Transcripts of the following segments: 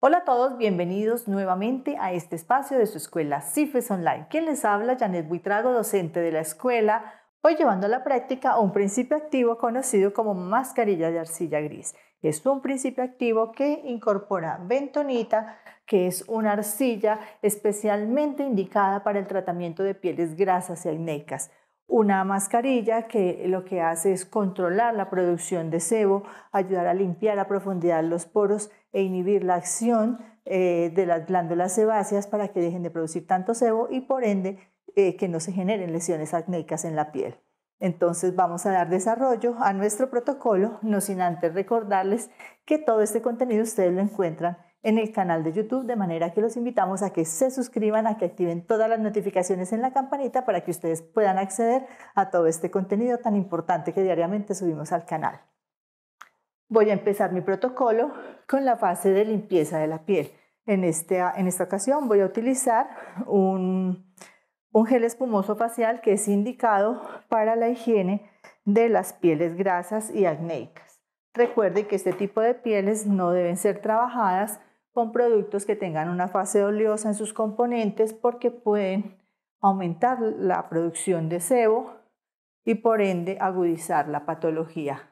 Hola a todos, bienvenidos nuevamente a este espacio de su escuela CIFES Online. Quien les habla, Janet Buitrago, docente de la escuela, hoy llevando a la práctica un principio activo conocido como mascarilla de arcilla gris. Es un principio activo que incorpora bentonita, que es una arcilla especialmente indicada para el tratamiento de pieles grasas y acnéicas. Una mascarilla que lo que hace es controlar la producción de sebo, ayudar a limpiar a profundidad los poros e inhibir la acción eh, de las glándulas sebáceas para que dejen de producir tanto sebo y por ende eh, que no se generen lesiones acnéicas en la piel. Entonces vamos a dar desarrollo a nuestro protocolo, no sin antes recordarles que todo este contenido ustedes lo encuentran en el canal de YouTube, de manera que los invitamos a que se suscriban, a que activen todas las notificaciones en la campanita para que ustedes puedan acceder a todo este contenido tan importante que diariamente subimos al canal voy a empezar mi protocolo con la fase de limpieza de la piel. Este, en esta, ocasión voy a utilizar un, un gel espumoso facial que es indicado para la higiene de las pieles grasas y acnéicas. Recuerde que este tipo de pieles no deben ser trabajadas con productos que tengan una fase oleosa en sus componentes porque pueden aumentar la producción de sebo y por ende agudizar la patología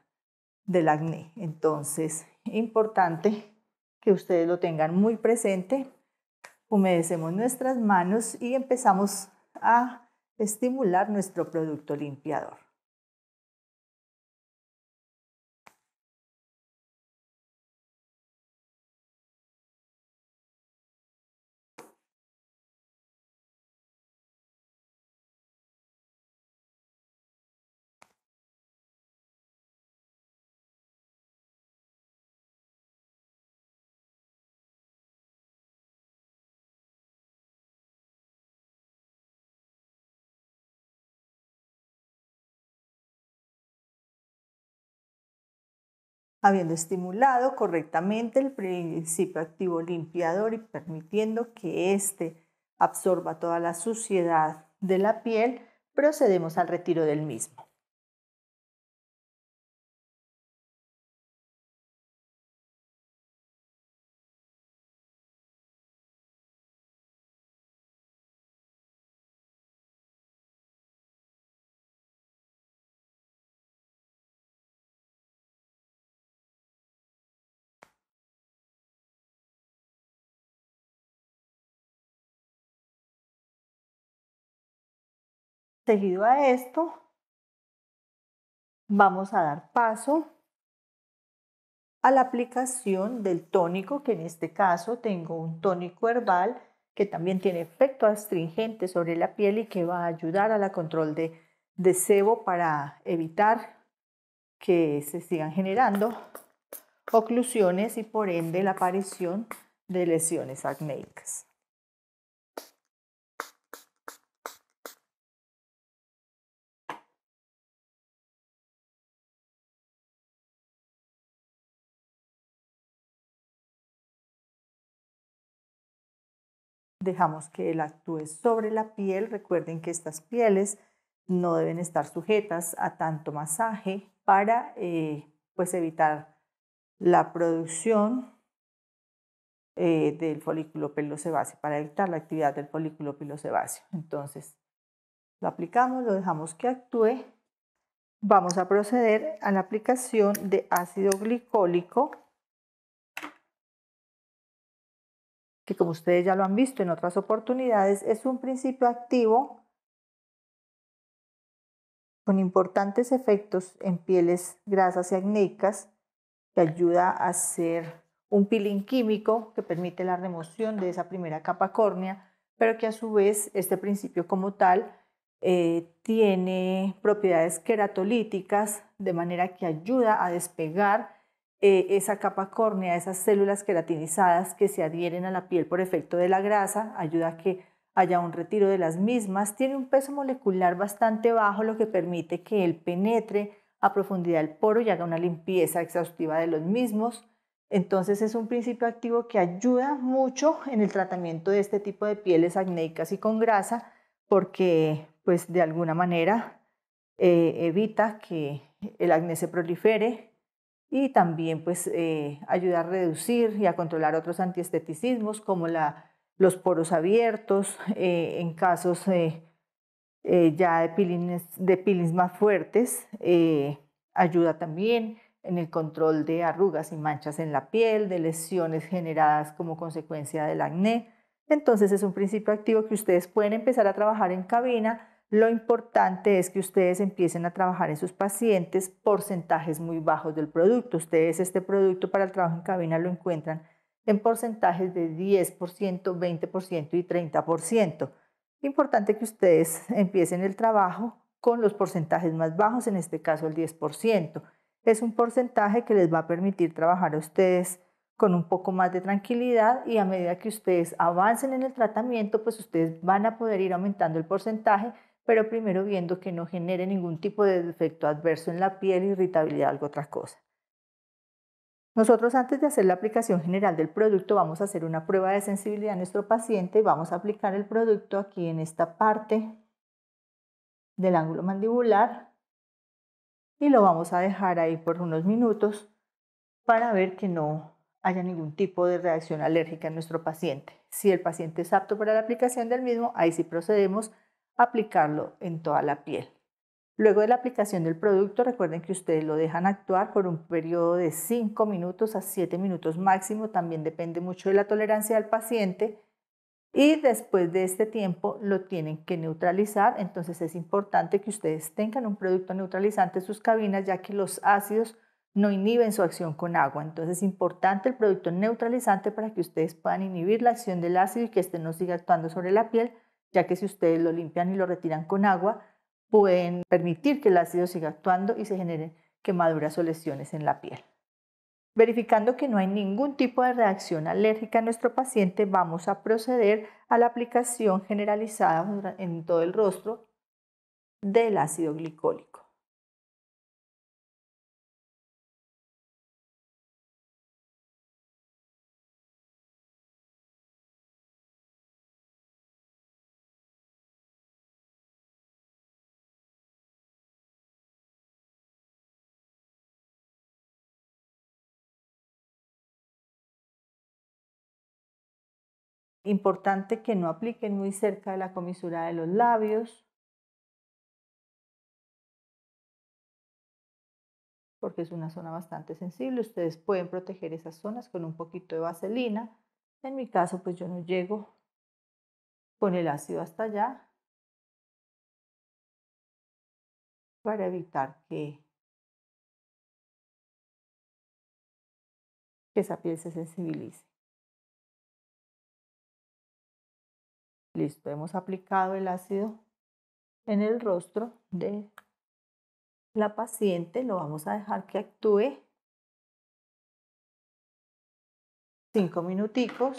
del acné. Entonces, importante que ustedes lo tengan muy presente. Humedecemos nuestras manos y empezamos a estimular nuestro producto limpiador. habiendo estimulado correctamente el principio activo limpiador y permitiendo que éste absorba toda la suciedad de la piel, procedemos al retiro del mismo. Seguido a esto, vamos a dar paso a la aplicación del tónico, que en este caso tengo un tónico herbal que también tiene efecto astringente sobre la piel y que va a ayudar a la control de, de sebo para evitar que se sigan generando oclusiones y por ende la aparición de lesiones acnéicas. dejamos que él actúe sobre la piel. Recuerden que estas pieles no deben estar sujetas a tanto masaje para eh, pues evitar la producción eh, del folículo pilosebáceo, para evitar la actividad del folículo pilosebáceo. Entonces, lo aplicamos, lo dejamos que actúe. Vamos a proceder a la aplicación de ácido glicólico que como ustedes ya lo han visto en otras oportunidades, es un principio activo con importantes efectos en pieles grasas y acnéicas que ayuda a hacer un peeling químico que permite la remoción de esa primera capa córnea, pero que a su vez este principio como tal eh, tiene propiedades queratolíticas de manera que ayuda a despegar eh, esa capa córnea, esas células queratinizadas que se adhieren a la piel por efecto de la grasa, ayuda a que haya un retiro de las mismas, tiene un peso molecular bastante bajo, lo que permite que él penetre a profundidad el poro y haga una limpieza exhaustiva de los mismos. Entonces es un principio activo que ayuda mucho en el tratamiento de este tipo de pieles acnéicas y con grasa, porque pues de alguna manera eh, evita que el acné se prolifere y también pues eh, a reducir y a controlar otros antiesteticismos como los poros abiertos eh, en casos eh, ya de peelings, más fuertes, ayuda también en el control de arrugas y manchas en la piel, de lesiones generadas como consecuencia del acné. Entonces es un principio activo que ustedes pueden empezar a trabajar en cabina lo importante es que ustedes empiecen a trabajar en sus pacientes porcentajes muy bajos del producto. Ustedes este producto para el trabajo en cabina lo encuentran en porcentajes de 10%, 20% y 30%. Importante que ustedes empiecen el trabajo con los porcentajes más bajos, en este caso el 10%. Es un porcentaje que les va a permitir trabajar a ustedes con un poco más de tranquilidad y a medida que ustedes avancen en el tratamiento, pues ustedes van a poder ir aumentando el porcentaje pero primero viendo que no genere ningún tipo de defecto adverso en la piel, irritabilidad, algo otra cosa. Nosotros antes de hacer la aplicación general del producto vamos a hacer una prueba de sensibilidad a nuestro paciente y vamos a aplicar el producto aquí en esta parte del ángulo mandibular y lo vamos a dejar ahí por unos minutos para ver que no haya ningún tipo de reacción alérgica en nuestro paciente. Si el paciente es apto para la aplicación del mismo, ahí sí procedemos aplicarlo en toda la piel. Luego de la aplicación del producto, recuerden que ustedes lo dejan actuar por un periodo de 5 minutos a 7 minutos máximo, también depende mucho de la tolerancia del paciente. Y después de este tiempo lo tienen que neutralizar, entonces es importante que ustedes tengan un producto neutralizante en sus cabinas ya que los ácidos no inhiben su acción con agua. Entonces es importante el producto neutralizante para que ustedes puedan inhibir la acción del ácido y que este no siga actuando sobre la piel ya que si ustedes lo limpian y lo retiran con agua, pueden permitir que el ácido siga actuando y se generen quemaduras o lesiones en la piel. Verificando que no hay ningún tipo de reacción alérgica en nuestro paciente, vamos a proceder a la aplicación generalizada en todo el rostro del ácido glicólico. Importante que no apliquen muy cerca de la comisura de los labios, porque es una zona bastante sensible. Ustedes pueden proteger esas zonas con un poquito de vaselina. En mi caso, pues yo no llego con el ácido hasta allá para evitar que, esa piel se sensibilice. Listo, hemos aplicado el ácido en el rostro de la paciente. Lo vamos a dejar que actúe cinco minuticos.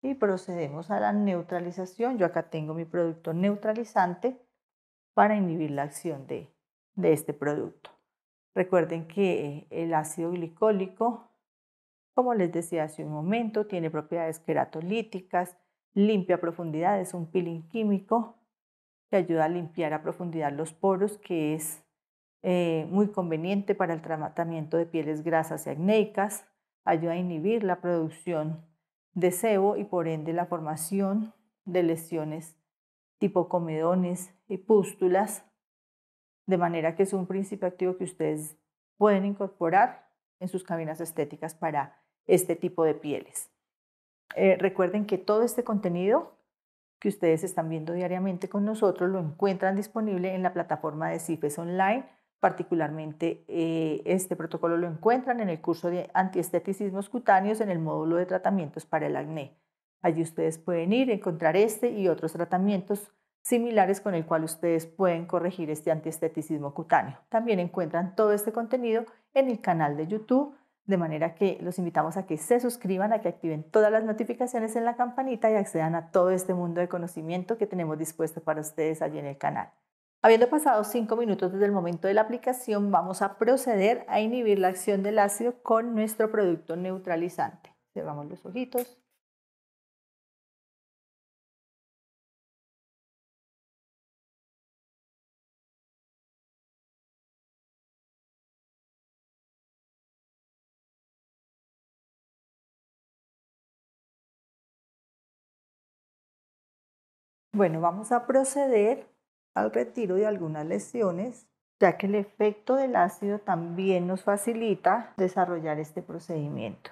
Y procedemos a la neutralización. Yo acá tengo mi producto neutralizante para inhibir la acción de, de este producto. Recuerden que el ácido glicólico como les decía hace un momento, tiene propiedades queratolíticas, limpia profundidad, es un peeling químico que ayuda a limpiar a profundidad los poros, que es eh, muy conveniente para el tratamiento de pieles grasas y acnéicas, ayuda a inhibir la producción de sebo y por ende la formación de lesiones tipo comedones y pústulas, de manera que es un principio activo que ustedes pueden incorporar en sus cabinas estéticas para este tipo de pieles. Eh, recuerden que todo este contenido que ustedes están viendo diariamente con nosotros lo encuentran disponible en la plataforma de CIFES Online. Particularmente eh, este protocolo lo encuentran en el curso de antiesteticismos cutáneos en el módulo de tratamientos para el acné. Allí ustedes pueden ir, encontrar este y otros tratamientos similares con el cual ustedes pueden corregir este antiesteticismo cutáneo. También encuentran todo este contenido en el canal de YouTube de manera que los invitamos a que se suscriban, a que activen todas las notificaciones en la campanita y accedan a todo este mundo de conocimiento que tenemos dispuesto para ustedes allí en el canal. Habiendo pasado cinco minutos desde el momento de la aplicación, vamos a proceder a inhibir la acción del ácido con nuestro producto neutralizante. Cerramos los ojitos. Bueno, vamos a proceder al retiro de algunas lesiones, ya que el efecto del ácido también nos facilita desarrollar este procedimiento.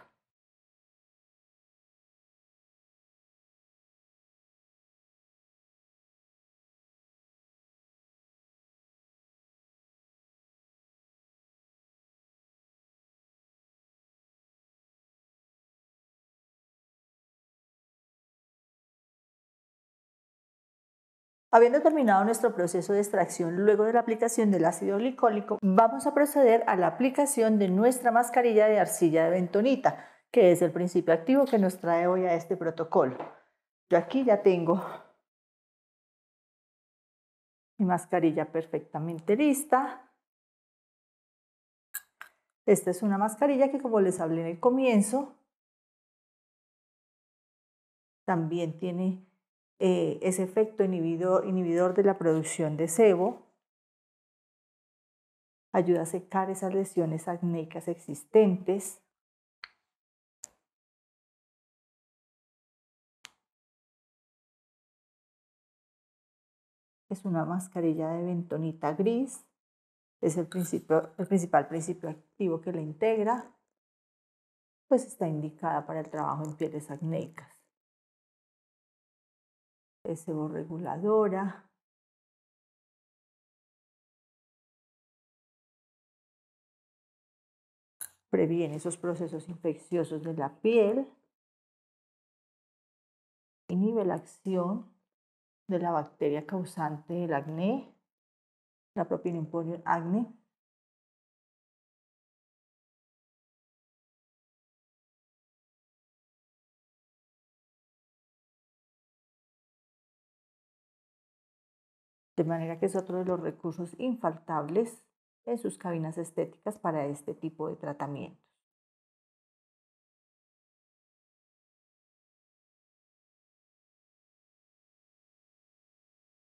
Habiendo terminado nuestro proceso de extracción luego de la aplicación del ácido glicólico, vamos a proceder a la aplicación de nuestra mascarilla de arcilla de bentonita, que es el principio activo que nos trae hoy a este protocolo. Yo aquí ya tengo mi mascarilla perfectamente lista. Esta es una mascarilla que como les hablé en el comienzo, también tiene es eh, ese efecto inhibidor, de la producción de sebo, ayuda a secar esas lesiones acnéicas existentes. Es una mascarilla de bentonita gris. Es el, el principal principio activo que la integra. Pues está indicada para el trabajo en pieles acnéicas es eh, reguladora, previene esos procesos infecciosos de la piel, inhibe la acción de la bacteria causante del acné, la propionibacterium acné, de manera que es otro de los recursos infaltables en sus cabinas estéticas para este tipo de tratamientos.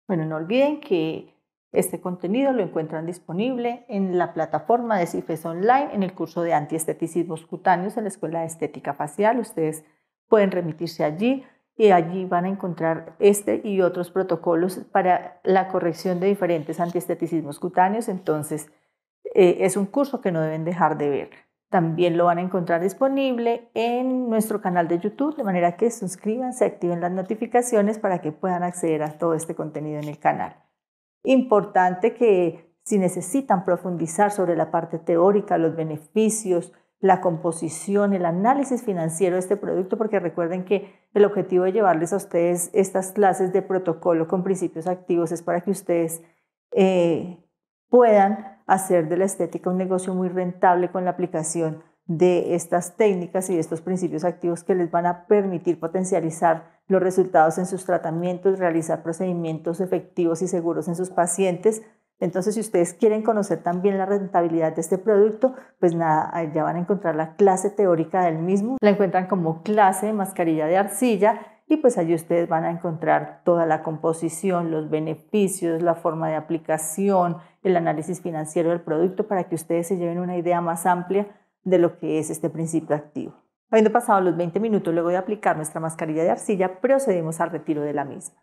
Bueno, no olviden que este contenido lo encuentran disponible en la plataforma de CIFES Online en el curso de antiesteticismos cutáneos en la Escuela de Estética Facial. Ustedes pueden remitirse allí y allí van a encontrar este y otros protocolos para la corrección de diferentes antiesteticismos cutáneos. Entonces, eh, es un curso que no deben dejar de ver. También lo van a encontrar disponible en nuestro canal de YouTube, de manera que suscriban, se activen las notificaciones para que puedan acceder a todo este contenido en el canal. Importante que si necesitan profundizar sobre la parte teórica, los beneficios, la composición, el análisis financiero de este producto, porque recuerden que el objetivo de llevarles a ustedes estas clases de protocolo con principios activos es para que ustedes eh, puedan hacer de la estética un negocio muy rentable con la aplicación de estas técnicas y de estos principios activos que les van a permitir potencializar los resultados en sus tratamientos, realizar procedimientos efectivos y seguros en sus pacientes entonces, si ustedes quieren conocer también la rentabilidad de este producto, pues nada, ya van a encontrar la clase teórica del mismo. La encuentran como clase de mascarilla de arcilla y pues allí ustedes van a encontrar toda la composición, los beneficios, la forma de aplicación, el análisis financiero del producto para que ustedes se lleven una idea más amplia de lo que es este principio activo. Habiendo pasado los 20 minutos luego de aplicar nuestra mascarilla de arcilla, procedimos al retiro de la misma.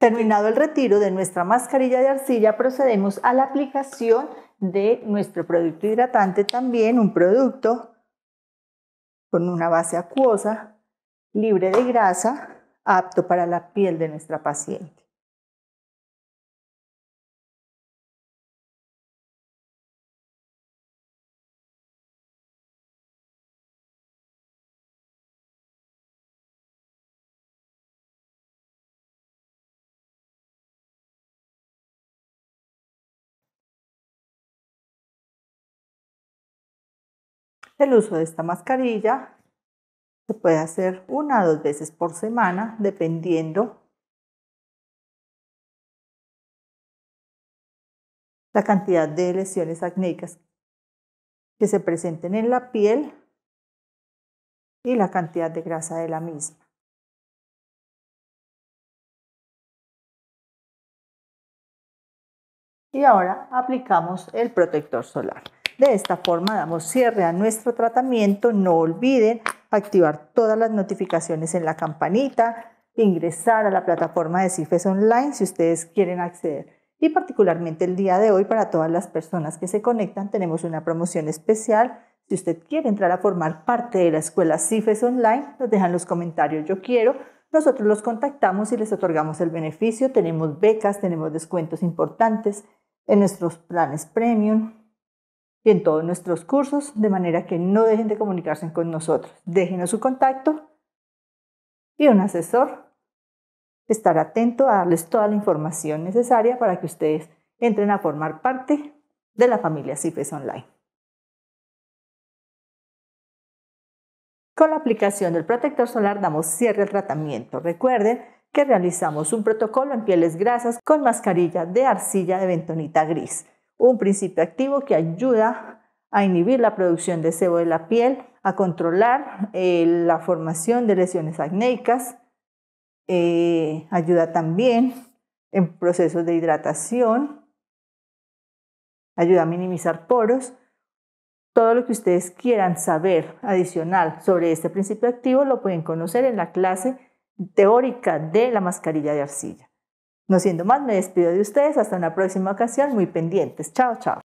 Terminado el retiro de nuestra mascarilla de arcilla, procedemos a la aplicación de nuestro producto hidratante también, un producto con una base acuosa, libre de grasa, apto para la piel de nuestra paciente. El uso de esta mascarilla se puede hacer una o dos veces por semana, dependiendo la cantidad de lesiones acnéicas que se presenten en la piel y la cantidad de grasa de la misma. Y ahora aplicamos el protector solar. De esta forma damos cierre a nuestro tratamiento. No olviden activar todas las notificaciones en la campanita, ingresar a la plataforma de CIFES Online si ustedes quieren acceder. Y particularmente el día de hoy, para todas las personas que se conectan, tenemos una promoción especial. Si usted quiere entrar a formar parte de la escuela CIFES Online, nos dejan los comentarios yo quiero. Nosotros los contactamos y les otorgamos el beneficio. Tenemos becas, tenemos descuentos importantes en nuestros planes premium, y en todos nuestros cursos, de manera que no dejen de comunicarse con nosotros. Déjenos su contacto y un asesor estará atento a darles toda la información necesaria para que ustedes entren a formar parte de la familia CIFES Online. Con la aplicación del protector solar damos cierre al tratamiento. Recuerden que realizamos un protocolo en pieles grasas con mascarilla de arcilla de bentonita gris un principio activo que ayuda a inhibir la producción de sebo de la piel, a controlar eh, la formación de lesiones acnéicas, eh, ayuda también en procesos de hidratación, ayuda a minimizar poros. Todo lo que ustedes quieran saber adicional sobre este principio activo lo pueden conocer en la clase teórica de la mascarilla de arcilla. No siendo más, me despido de ustedes. Hasta una próxima ocasión. Muy pendientes. Chao, chao.